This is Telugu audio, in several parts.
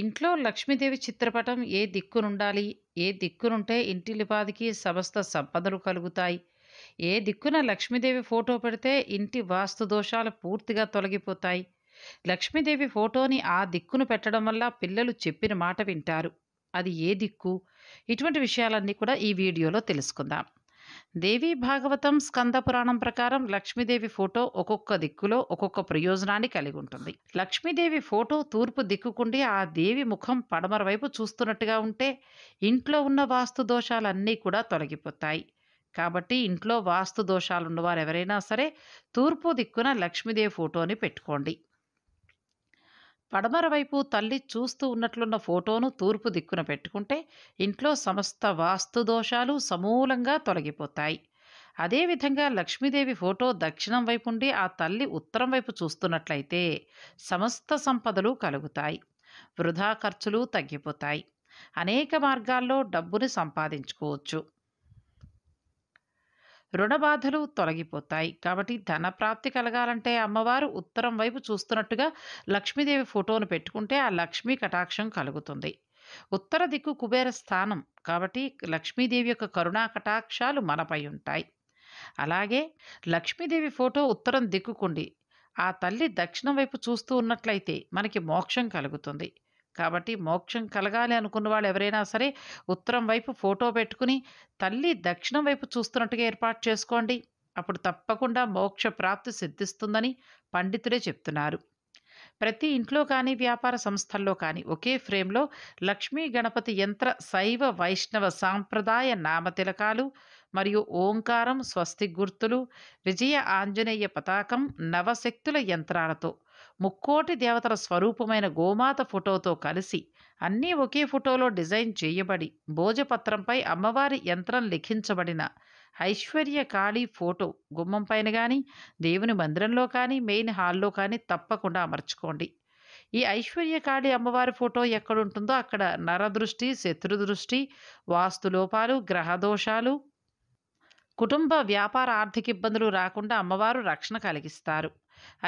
ఇంట్లో లక్ష్మీదేవి చిత్రపటం ఏ దిక్కునుండాలి ఏ దిక్కునుంటే లిపాదికి సమస్త సంపదలు కలుగుతాయి ఏ దిక్కున లక్ష్మీదేవి ఫోటో పెడితే ఇంటి వాస్తు దోషాలు పూర్తిగా తొలగిపోతాయి లక్ష్మీదేవి ఫోటోని ఆ దిక్కును పెట్టడం వల్ల పిల్లలు చెప్పిన మాట వింటారు అది ఏ దిక్కు ఇటువంటి విషయాలన్నీ కూడా ఈ వీడియోలో తెలుసుకుందాం దేవీ భాగవతం స్కంద పురాణం ప్రకారం లక్ష్మీదేవి ఫోటో ఒక్కొక్క దిక్కులో ఒక్కొక్క ప్రయోజనాన్ని కలిగి ఉంటుంది లక్ష్మీదేవి ఫోటో తూర్పు దిక్కుకుండి ఆ దేవి ముఖం పడమర వైపు చూస్తున్నట్టుగా ఉంటే ఇంట్లో ఉన్న వాస్తు దోషాలన్నీ కూడా తొలగిపోతాయి కాబట్టి ఇంట్లో వాస్తు దోషాలు ఉన్నవారు ఎవరైనా సరే తూర్పు దిక్కున లక్ష్మీదేవి ఫోటోని పెట్టుకోండి పడమర వైపు తల్లి చూస్తూ ఉన్నట్లున్న ఫోటోను తూర్పు దిక్కున పెట్టుకుంటే ఇంట్లో సమస్త వాస్తు దోషాలు సమూలంగా తొలగిపోతాయి అదేవిధంగా లక్ష్మీదేవి ఫోటో దక్షిణం వైపుండి ఆ తల్లి ఉత్తరం వైపు చూస్తున్నట్లయితే సమస్త సంపదలు కలుగుతాయి వృధా ఖర్చులు తగ్గిపోతాయి అనేక మార్గాల్లో డబ్బుని సంపాదించుకోవచ్చు రుణ బాధలు తొలగిపోతాయి కాబట్టి ధన ప్రాప్తి కలగాలంటే అమ్మవారు ఉత్తరం వైపు చూస్తున్నట్టుగా లక్ష్మీదేవి ఫోటోను పెట్టుకుంటే ఆ లక్ష్మీ కటాక్షం కలుగుతుంది ఉత్తర దిక్కు కుబేర స్థానం కాబట్టి లక్ష్మీదేవి యొక్క కరుణా కటాక్షాలు మనపై ఉంటాయి అలాగే లక్ష్మీదేవి ఫోటో ఉత్తరం దిక్కుకుండి ఆ తల్లి దక్షిణం వైపు చూస్తూ ఉన్నట్లయితే మనకి మోక్షం కలుగుతుంది కాబట్టి మోక్షం కలగాలి అనుకున్న వాళ్ళు ఎవరైనా సరే ఉత్తరం వైపు ఫోటో పెట్టుకుని తల్లి దక్షిణం వైపు చూస్తున్నట్టుగా ఏర్పాటు చేసుకోండి అప్పుడు తప్పకుండా మోక్ష ప్రాప్తి సిద్ధిస్తుందని పండితులే చెప్తున్నారు ప్రతి ఇంట్లో కానీ వ్యాపార సంస్థల్లో కానీ ఒకే ఫ్రేమ్లో లక్ష్మీ గణపతి యంత్ర శైవ వైష్ణవ సాంప్రదాయ నామతిలకాలు మరియు ఓంకారం స్వస్తి గుర్తులు విజయ ఆంజనేయ పతాకం నవశక్తుల యంత్రాలతో ముక్కోటి దేవతల స్వరూపమైన గోమాత ఫోటోతో కలిసి అన్నీ ఒకే ఫోటోలో డిజైన్ చేయబడి భోజపత్రంపై అమ్మవారి యంత్రం లిఖించబడిన ఐశ్వర్య కాళీ ఫోటో గుమ్మంపైన కానీ దేవుని మందిరంలో కానీ మెయిన్ హాల్లో కానీ తప్పకుండా అమర్చుకోండి ఈ ఐశ్వర్య కాళి అమ్మవారి ఫోటో ఎక్కడుంటుందో అక్కడ నరదృష్టి శత్రుదృష్టి వాస్తులోపాలు గ్రహదోషాలు కుటుంబ వ్యాపార ఆర్థిక ఇబ్బందులు రాకుండా అమ్మవారు రక్షణ కలిగిస్తారు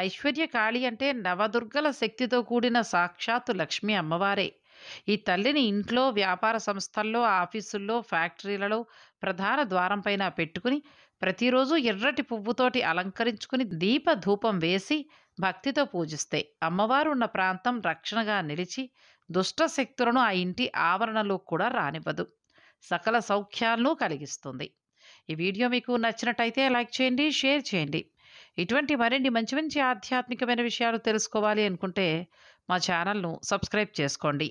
ఐశ్వర్య కాళి అంటే నవదుర్గల శక్తితో కూడిన సాక్షాత్తు లక్ష్మి అమ్మవారే ఈ తల్లిని ఇంట్లో వ్యాపార సంస్థల్లో ఆఫీసుల్లో ఫ్యాక్టరీలలో ప్రధాన ద్వారం పైన పెట్టుకుని ప్రతిరోజు ఎర్రటి పువ్వుతోటి అలంకరించుకుని దీప ధూపం వేసి భక్తితో పూజిస్తే అమ్మవారు ఉన్న ప్రాంతం రక్షణగా నిలిచి దుష్ట శక్తులను ఆ ఇంటి ఆవరణలో కూడా రానివ్వదు సకల సౌఖ్యాలను కలిగిస్తుంది ఈ వీడియో మీకు నచ్చినట్టయితే లైక్ చేయండి షేర్ చేయండి ఇటువంటి మరిన్ని మంచి మంచి ఆధ్యాత్మికమైన విషయాలు తెలుసుకోవాలి అనుకుంటే మా ఛానల్ను సబ్స్క్రైబ్ చేసుకోండి